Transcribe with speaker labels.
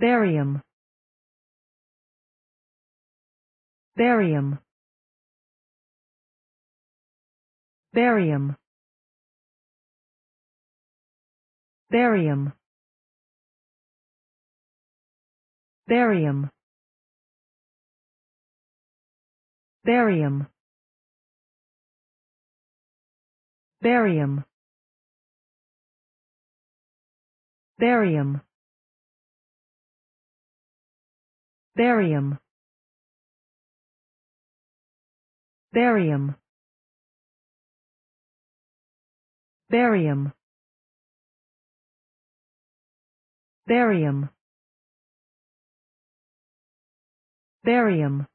Speaker 1: barium barium barium barium barium barium barium barium barium barium barium barium barium